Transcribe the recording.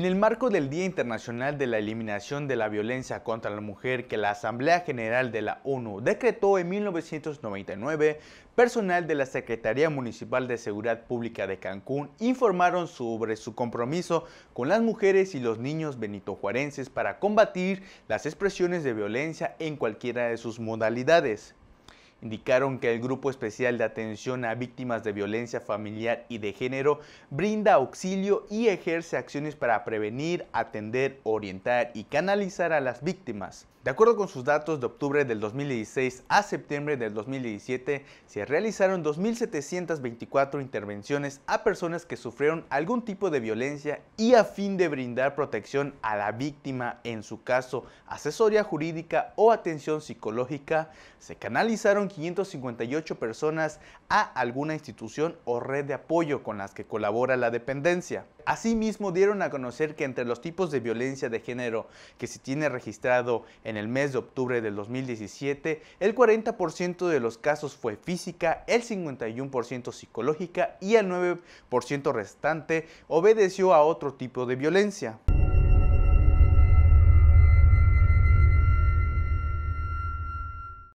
En el marco del Día Internacional de la Eliminación de la Violencia contra la Mujer que la Asamblea General de la ONU decretó en 1999, personal de la Secretaría Municipal de Seguridad Pública de Cancún informaron sobre su compromiso con las mujeres y los niños benitojuarenses para combatir las expresiones de violencia en cualquiera de sus modalidades indicaron que el Grupo Especial de Atención a Víctimas de Violencia Familiar y de Género brinda auxilio y ejerce acciones para prevenir, atender, orientar y canalizar a las víctimas. De acuerdo con sus datos, de octubre del 2016 a septiembre del 2017 se realizaron 2.724 intervenciones a personas que sufrieron algún tipo de violencia y a fin de brindar protección a la víctima en su caso, asesoría jurídica o atención psicológica, se canalizaron 558 personas a alguna institución o red de apoyo con las que colabora la dependencia. Asimismo, dieron a conocer que entre los tipos de violencia de género que se tiene registrado en el mes de octubre del 2017, el 40% de los casos fue física, el 51% psicológica y el 9% restante obedeció a otro tipo de violencia.